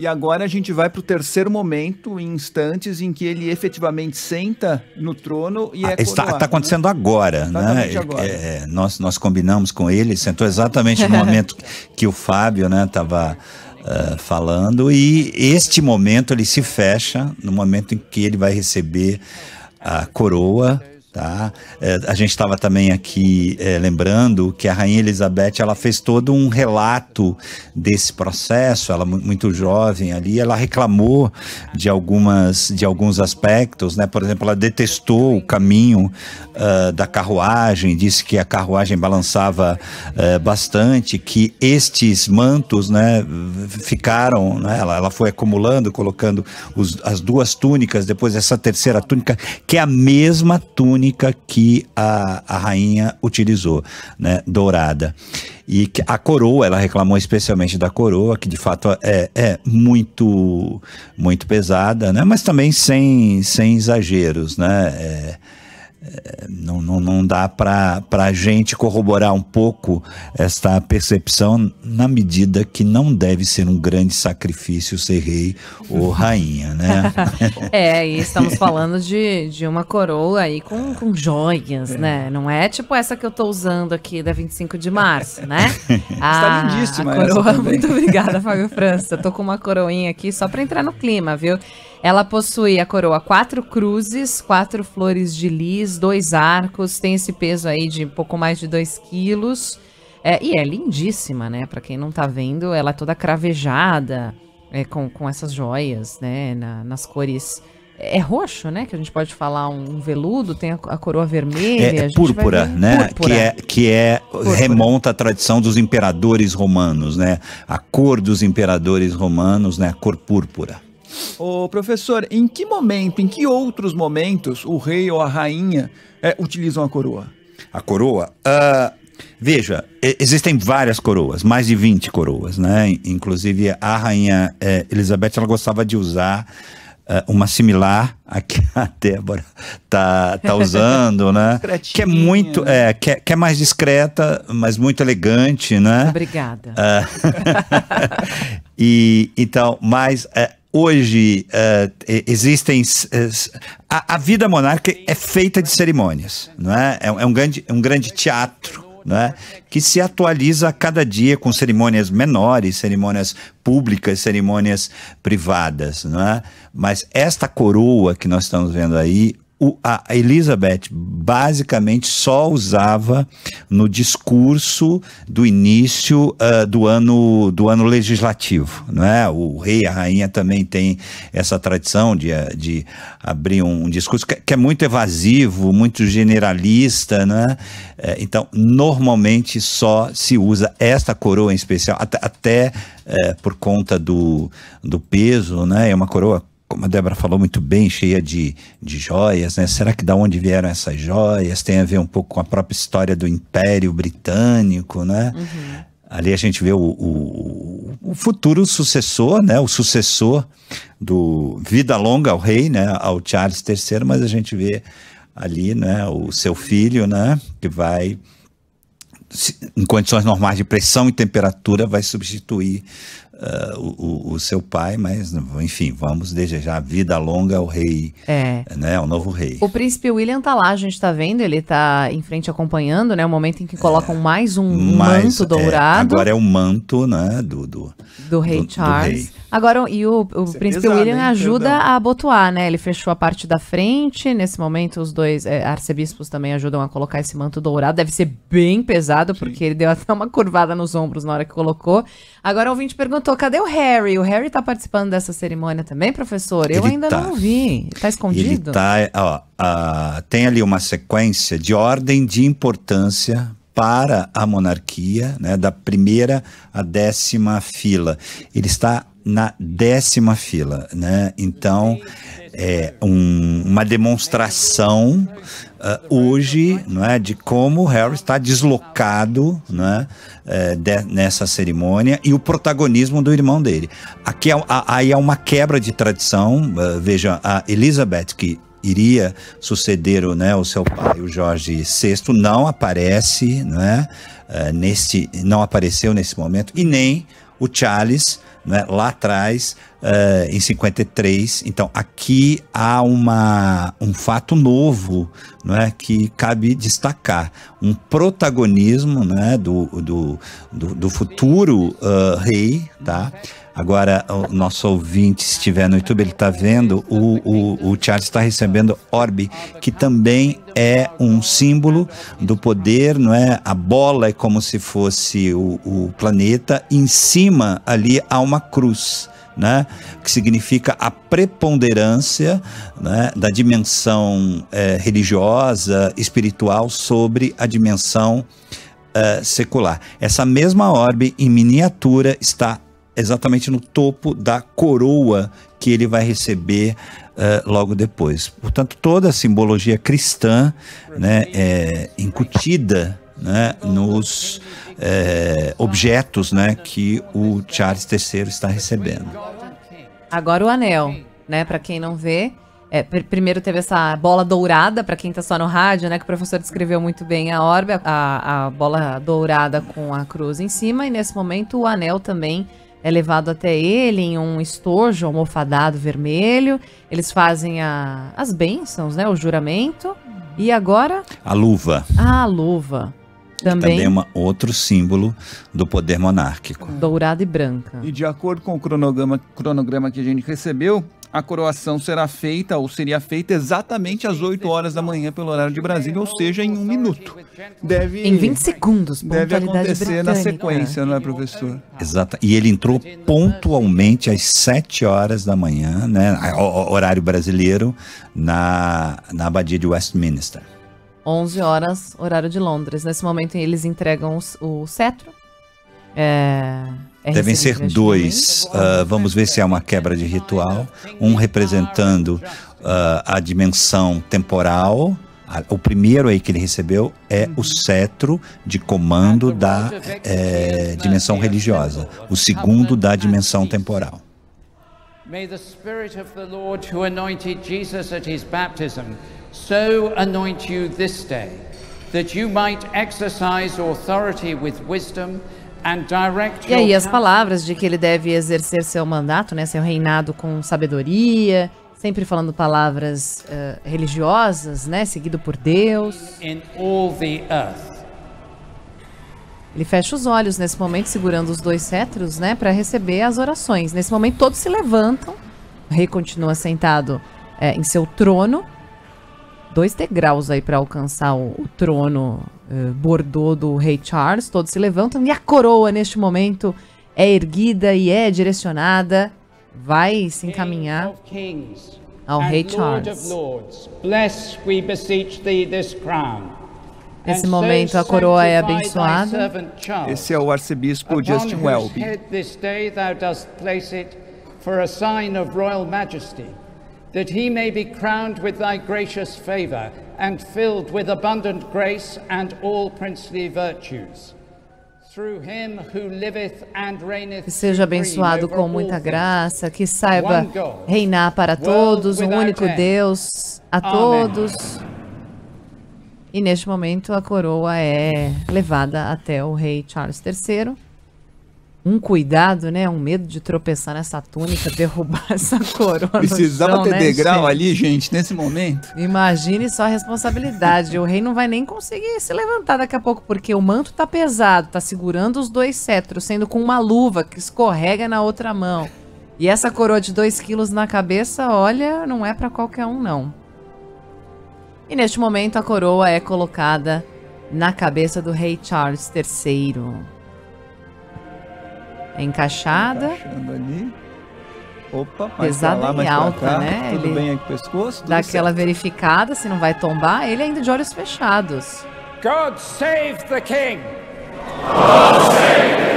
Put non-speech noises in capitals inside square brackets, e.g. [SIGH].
E agora a gente vai para o terceiro momento, em instantes, em que ele efetivamente senta no trono e é ah, tá né? é coroado. Está, está acontecendo né? agora, exatamente né? Agora. É, nós, nós combinamos com ele, sentou exatamente no momento [LAUGHS] que o Fábio estava né, uh, falando. E este momento ele se fecha no momento em que ele vai receber a coroa Tá? É, a gente estava também aqui é, lembrando que a Rainha Elizabeth ela fez todo um relato desse processo, ela muito jovem ali, ela reclamou de algumas de alguns aspectos, né? Por exemplo, ela detestou o caminho uh, da carruagem, disse que a carruagem balançava uh, bastante, que estes mantos, né, ficaram, né? Ela, ela foi acumulando, colocando os, as duas túnicas, depois essa terceira túnica, que é a mesma túnica única que a, a rainha utilizou, né, dourada. E a coroa, ela reclamou especialmente da coroa, que de fato é, é muito muito pesada, né, mas também sem, sem exageros, né, é, não, não, não dá para a gente corroborar um pouco esta percepção na medida que não deve ser um grande sacrifício ser rei ou [LAUGHS] rainha, né? [LAUGHS] é, e estamos falando de, de uma coroa aí com, com joias, né? é. né? Não é tipo essa que eu estou usando aqui da 25 de março, né? [LAUGHS] Está lindíssima. A coroa, muito obrigada, Fábio França. Eu tô com uma coroinha aqui só para entrar no clima, viu? Ela possui a coroa quatro cruzes, quatro flores de lis, dois arcos, tem esse peso aí de pouco mais de dois quilos. É, e é lindíssima, né? Para quem não tá vendo, ela é toda cravejada, é, com, com essas joias, né? Na, nas cores é roxo, né? Que a gente pode falar um veludo, tem a, a coroa vermelha. É, é púrpura, né? Púrpura. Que é, que é remonta à tradição dos imperadores romanos, né? A cor dos imperadores romanos, né? A cor púrpura. Ô, professor, em que momento, em que outros momentos o rei ou a rainha é, utilizam a coroa? A coroa? Uh, veja, existem várias coroas, mais de 20 coroas, né? Inclusive a rainha eh, Elizabeth, ela gostava de usar ah, uma similar a que [LAUGHS] a Débora tá, tá usando, né? [LAUGHS] que é muito, é, que é, que é mais discreta, mas muito elegante, né? Obrigada. Uh, [LAUGHS] e então, mas eh, hoje uh, existem. Uh, a, a, vida monárquica é feita de cerimônias, não é? É, é um, grande, é um grande teatro. Né, que se atualiza a cada dia com cerimônias menores, cerimônias públicas, cerimônias privadas. Né? Mas esta coroa que nós estamos vendo aí o, a Elizabeth basicamente só usava no discurso do início uh, do, ano, do ano legislativo. Não é? O rei e a rainha também tem essa tradição de, de abrir um, um discurso que, que, é muito evasivo, muito generalista. Não é? Eh, então, normalmente só se usa esta coroa em especial, até, até eh, é, por conta do, do peso, né? é uma coroa como a Débora falou muito bem, cheia de, de joias, né? Será que da onde vieram essas joias? Tem a ver um pouco com a própria história do Império Britânico, né? Uhum. Ali a gente vê o, o, o, futuro sucessor, né? O sucessor do Vida Longa ao Rei, né? Ao Charles III, mas a gente vê ali, né? O seu filho, né? Que vai em condições normais de pressão e temperatura, vai substituir uh, o, o, seu pai, mas enfim, vamos desejar vida longa ao rei, é. né, ao novo rei. O príncipe William tá lá, a gente tá vendo, ele tá em frente acompanhando, né, o momento em que é. colocam é. mais um mais, manto é, dourado. É, agora é o manto, né, do... Do, do rei do, Charles. Do rei. Agora, e o, o é príncipe William ajuda a abotoar, né, ele fechou a parte da frente, nesse momento os dois arcebispos também ajudam a colocar esse manto dourado, deve ser bem pesado, Sim. porque ele deu até uma curvada nos ombros na hora que colocou. Agora o ouvinte perguntou, perguntou, cadê o Harry? O Harry tá participando dessa cerimônia também, professor? Eu ele ainda tá. não vi. Tá escondido? Ele tá, ó, tem ali uma sequência de ordem de importância para a monarquia, né, da primeira à décima fila. Ele está na décima fila, né? Então, é um, uma demonstração uh, hoje, não é, de como Harry está deslocado, né, é, de, nessa cerimônia e o protagonismo do irmão dele. Aqui é, a, aí é uma quebra de tradição. Uh, veja, a Elizabeth que iria suceder o, né, o seu pai, o Jorge VI, não aparece, né, uh, Neste, não apareceu nesse momento e nem o Charles né, lá atrás, uh, em 53. Então, aqui há uma, um fato novo né, que cabe destacar: um protagonismo né, do, do, do, do futuro uh, rei. Tá? Agora, o nosso ouvinte, se estiver no YouTube, ele está vendo, o, o, o Charles está recebendo orbe, que também é um símbolo do poder, não é? A bola é como se fosse o, o planeta, em cima ali há uma cruz. Né? que significa a preponderância né? da dimensão é, religiosa, espiritual, sobre a dimensão é, secular. Essa mesma orbe, em miniatura, está exatamente no topo da coroa que ele vai receber uh, logo depois. Portanto, toda a simbologia cristã né, é incutida né, nos é, objetos né, que o Charles III está recebendo. Agora o anel, né, para quem não vê. É, pr primeiro teve essa bola dourada, para quem está só no rádio, né? Que o professor descreveu muito bem a orbe, a, a bola dourada com a cruz em cima, e nesse momento o anel também é levado até ele em um estojo almofadado vermelho. Eles fazem a, as bênçãos, né? O juramento. E agora? A luva. Ah, a luva. Também, também é uma, outro símbolo do poder monárquico. Dourada e branca. E de acordo com o cronograma, cronograma que a gente recebeu, a coroação será feita ou seria feita exatamente às 8 horas da manhã pelo horário de Brasília, ou seja, em um minuto. Deve, em 20 segundos, Deve acontecer britânica. na sequência, não é, professor? Exato. E ele entrou pontualmente às 7 horas da manhã, né, horário brasileiro, na, na abadia de Westminster. 11 horas, horário de Londres. Nesse momento, eles entregam o cetro é, é, Devem ser dois. Uh, vamos ver se há é uma quebra de ritual. Um representando uh, a dimensão temporal. O primeiro aí que ele recebeu é uhum. o cetro de comando ah, da é, dimensão religiosa. O segundo né? da dimensão temporal. May the Spirit of the Lord who anointed Jesus at his baptism so anoint you this day, that you might exercise authority with wisdom e aí as palavras de que ele deve exercer seu mandato, né, seu reinado com sabedoria, sempre falando palavras uh, religiosas, né, seguido por Deus. Ele fecha os olhos nesse momento, segurando os dois cetros, né, para receber as orações. Nesse momento todos se levantam, o rei continua sentado é, em seu trono dois degraus aí para alcançar o, o trono uh, bordô do rei Charles. Todos se levantam e a coroa, neste momento, é erguida e é direcionada, vai se encaminhar ao rei Charles. Nesse momento, a coroa é abençoada. Esse é o arcebispo Justin Welby that he may be crowned with thy gracious favour and filled with abundant grace and all princely virtues. seja abençoado com muita graça, que saiba reinar para todos, um único Deus, a todos. E neste momento a coroa é levada até o rei Charles III um cuidado, né? Um medo de tropeçar nessa túnica, [LAUGHS] derrubar essa coroa. Precisava chão, ter né, degrau gente? ali, gente, nesse momento. Imagine só a responsabilidade. o rei não vai nem conseguir se levantar daqui a pouco, porque o manto tá pesado, tá segurando os dois cetros, sendo com uma luva que escorrega na outra mão. E essa coroa de 2 quilos na cabeça, olha, não é para qualquer um, não. E neste momento a coroa é colocada na cabeça do rei Charles III. É encaixada. Encaixando ali. Opa, pesada lá, e alta, né? Tudo ele bem aqui pescoço? dá certo. aquela verificada se não vai tombar. Ele ainda de olhos fechados. God save the king! God save the